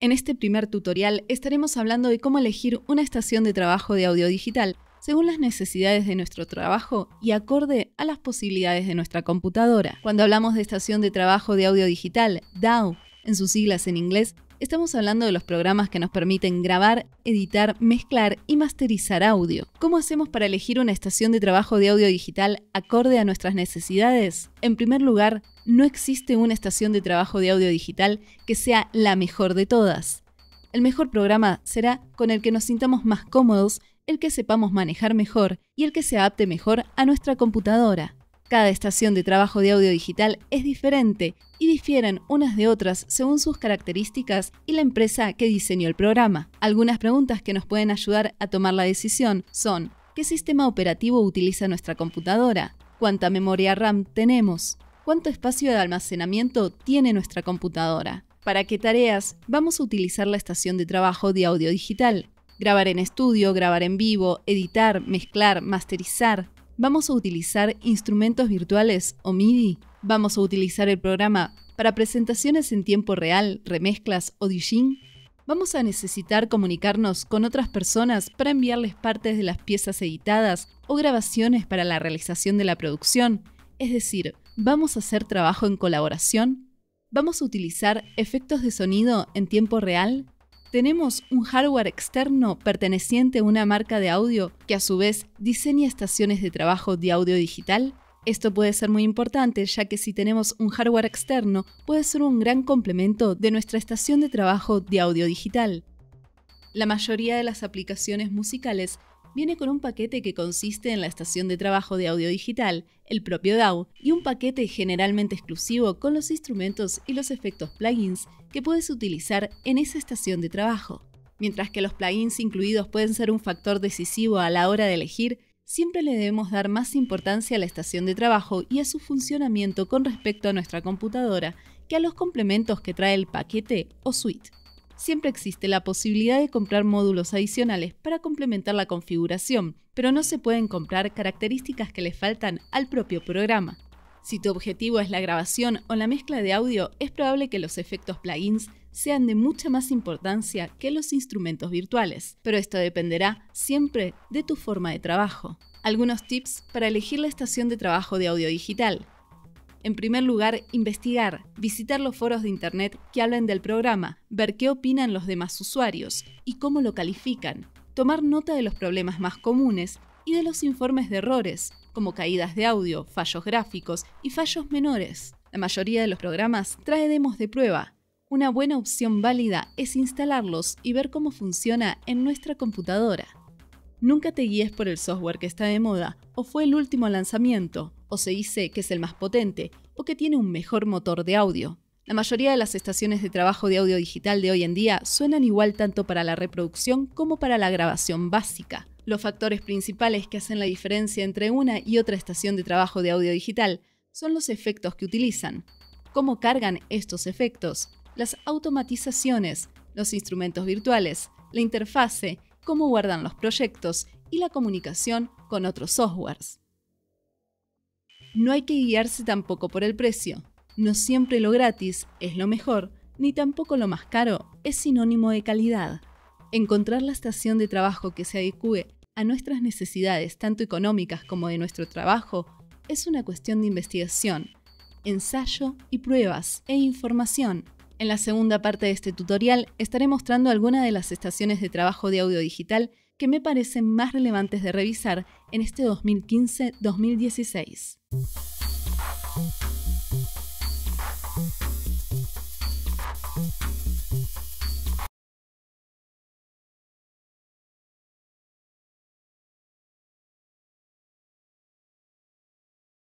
En este primer tutorial estaremos hablando de cómo elegir una estación de trabajo de audio digital según las necesidades de nuestro trabajo y acorde a las posibilidades de nuestra computadora. Cuando hablamos de estación de trabajo de audio digital, DAW, en sus siglas en inglés, Estamos hablando de los programas que nos permiten grabar, editar, mezclar y masterizar audio. ¿Cómo hacemos para elegir una estación de trabajo de audio digital acorde a nuestras necesidades? En primer lugar, no existe una estación de trabajo de audio digital que sea la mejor de todas. El mejor programa será con el que nos sintamos más cómodos, el que sepamos manejar mejor y el que se adapte mejor a nuestra computadora. Cada estación de trabajo de audio digital es diferente y difieren unas de otras según sus características y la empresa que diseñó el programa. Algunas preguntas que nos pueden ayudar a tomar la decisión son, ¿qué sistema operativo utiliza nuestra computadora? ¿Cuánta memoria RAM tenemos? ¿Cuánto espacio de almacenamiento tiene nuestra computadora? ¿Para qué tareas vamos a utilizar la estación de trabajo de audio digital? Grabar en estudio, grabar en vivo, editar, mezclar, masterizar, ¿Vamos a utilizar instrumentos virtuales o MIDI? ¿Vamos a utilizar el programa para presentaciones en tiempo real, remezclas o DJing? ¿Vamos a necesitar comunicarnos con otras personas para enviarles partes de las piezas editadas o grabaciones para la realización de la producción? Es decir, ¿vamos a hacer trabajo en colaboración? ¿Vamos a utilizar efectos de sonido en tiempo real? tenemos un hardware externo perteneciente a una marca de audio que a su vez diseña estaciones de trabajo de audio digital? Esto puede ser muy importante ya que si tenemos un hardware externo puede ser un gran complemento de nuestra estación de trabajo de audio digital. La mayoría de las aplicaciones musicales viene con un paquete que consiste en la estación de trabajo de audio digital, el propio DAW, y un paquete generalmente exclusivo con los instrumentos y los efectos plugins que puedes utilizar en esa estación de trabajo. Mientras que los plugins incluidos pueden ser un factor decisivo a la hora de elegir, siempre le debemos dar más importancia a la estación de trabajo y a su funcionamiento con respecto a nuestra computadora que a los complementos que trae el paquete o suite siempre existe la posibilidad de comprar módulos adicionales para complementar la configuración, pero no se pueden comprar características que le faltan al propio programa. Si tu objetivo es la grabación o la mezcla de audio, es probable que los efectos plugins sean de mucha más importancia que los instrumentos virtuales, pero esto dependerá siempre de tu forma de trabajo. Algunos tips para elegir la estación de trabajo de audio digital. En primer lugar, investigar, visitar los foros de Internet que hablen del programa, ver qué opinan los demás usuarios y cómo lo califican, tomar nota de los problemas más comunes y de los informes de errores, como caídas de audio, fallos gráficos y fallos menores. La mayoría de los programas trae demos de prueba. Una buena opción válida es instalarlos y ver cómo funciona en nuestra computadora. Nunca te guíes por el software que está de moda, o fue el último lanzamiento, o se dice que es el más potente, o que tiene un mejor motor de audio. La mayoría de las estaciones de trabajo de audio digital de hoy en día suenan igual tanto para la reproducción como para la grabación básica. Los factores principales que hacen la diferencia entre una y otra estación de trabajo de audio digital son los efectos que utilizan, cómo cargan estos efectos, las automatizaciones, los instrumentos virtuales, la interfase cómo guardan los proyectos y la comunicación con otros softwares. No hay que guiarse tampoco por el precio. No siempre lo gratis es lo mejor, ni tampoco lo más caro es sinónimo de calidad. Encontrar la estación de trabajo que se adecue a nuestras necesidades, tanto económicas como de nuestro trabajo, es una cuestión de investigación, ensayo y pruebas e información. En la segunda parte de este tutorial estaré mostrando algunas de las estaciones de trabajo de audio digital que me parecen más relevantes de revisar en este 2015-2016.